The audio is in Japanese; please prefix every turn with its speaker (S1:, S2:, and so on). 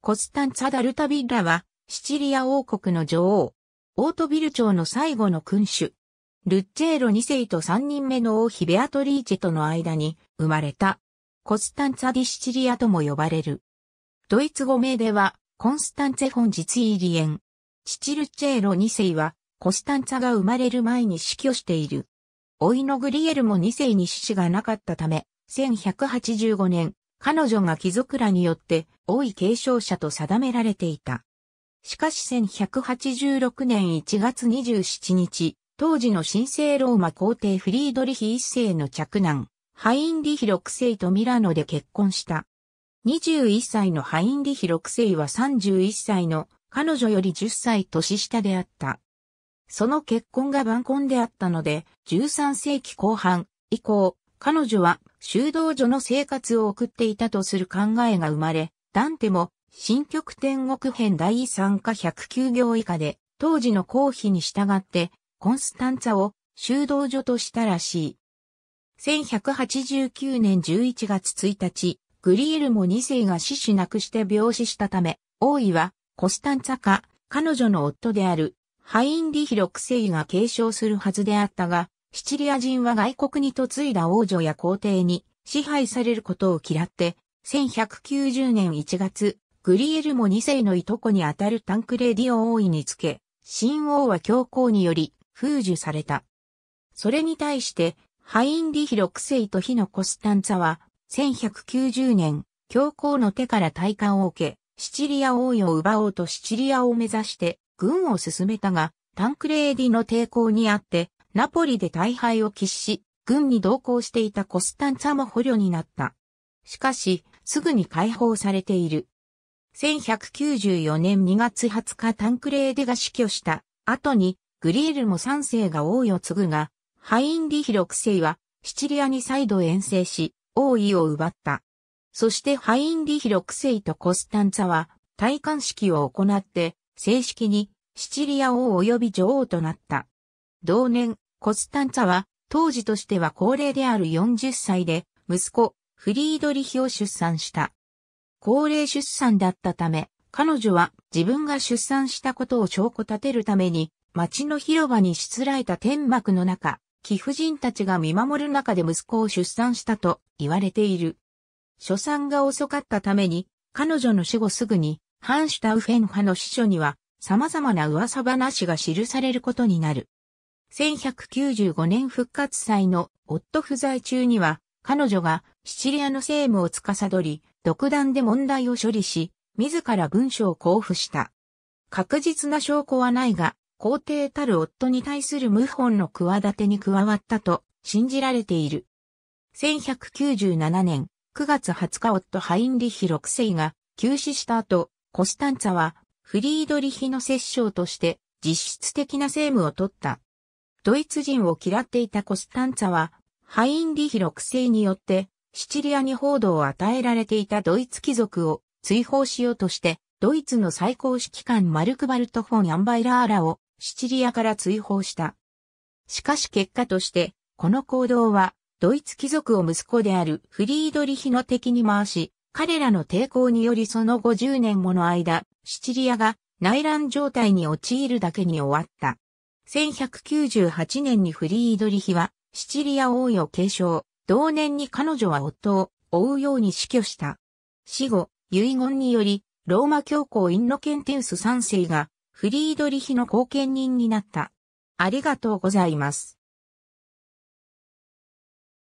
S1: コスタンツァ・ダルタビッラは、シチリア王国の女王、オートビル朝の最後の君主、ルッチェーロ2世と3人目の王妃ベアトリーチェとの間に生まれた、コスタンツァ・ディ・シチリアとも呼ばれる。ドイツ語名では、コンスタンツェ・フォン・ジツイーリエン。父ルッチェーロ2世は、コスタンツァが生まれる前に死去している。老いのグリエルも2世に死死がなかったため、1185年、彼女が貴族らによって王位継承者と定められていた。しかし1186年1月27日、当時の神聖ローマ皇帝フリードリヒ一世の嫡男、ハインリヒ六世とミラノで結婚した。21歳のハインリヒ六世は31歳の彼女より10歳年下であった。その結婚が晩婚であったので、13世紀後半以降、彼女は修道女の生活を送っていたとする考えが生まれ、ダンテも新曲天国編第3課109行以下で、当時の公費に従って、コンスタンツァを修道女としたらしい。1189年11月1日、グリエルも2世が死死なくして病死したため、王位はコスタンツァか、彼女の夫である、ハインリヒ6世が継承するはずであったが、シチリア人は外国に嫁いだ王女や皇帝に支配されることを嫌って、1190年1月、グリエルモ2世のいとこにあたるタンクレディオ王位につけ、新王は教皇により封じされた。それに対して、ハインリヒ6世とヒのコスタンツァは、1190年、教皇の手から退官を受け、シチリア王位を奪おうとシチリアを目指して軍を進めたが、タンクレーディの抵抗にあって、ナポリで大敗を喫し、軍に同行していたコスタンツァも捕虜になった。しかし、すぐに解放されている。1194年2月20日タンクレーデが死去した後にグリエルも3世が王位を継ぐが、ハインリヒ6世はシチリアに再度遠征し王位を奪った。そしてハインリヒ6世とコスタンツァは戴冠式を行って正式にシチリア王及び女王となった。同年、コスタンツァは、当時としては高齢である40歳で、息子、フリードリヒを出産した。高齢出産だったため、彼女は自分が出産したことを証拠立てるために、町の広場にしつらえた天幕の中、貴婦人たちが見守る中で息子を出産したと言われている。初産が遅かったために、彼女の死後すぐに、ハンシュタウフェン派の司書には、様々な噂話が記されることになる。1195年復活祭の夫不在中には、彼女がシチリアの政務を司り、独断で問題を処理し、自ら文書を交付した。確実な証拠はないが、皇帝たる夫に対する謀反の企てに加わったと信じられている。1197年9月20日夫ハインリヒ6世が急死した後、コスタンツァはフリードリヒの摂政として実質的な政務を取った。ドイツ人を嫌っていたコスタンツァは、ハインリヒ6世によって、シチリアに報道を与えられていたドイツ貴族を追放しようとして、ドイツの最高指揮官マルクバルト・フォン・アンバイラーラをシチリアから追放した。しかし結果として、この行動は、ドイツ貴族を息子であるフリードリヒの敵に回し、彼らの抵抗によりその50年もの間、シチリアが内乱状態に陥るだけに終わった。1198年にフリードリヒは、シチリア王位を継承、同年に彼女は夫を追うように死去した。死後、遺言により、ローマ教皇インノケンテウス3世が、フリードリヒの後見人になった。ありがとうございます。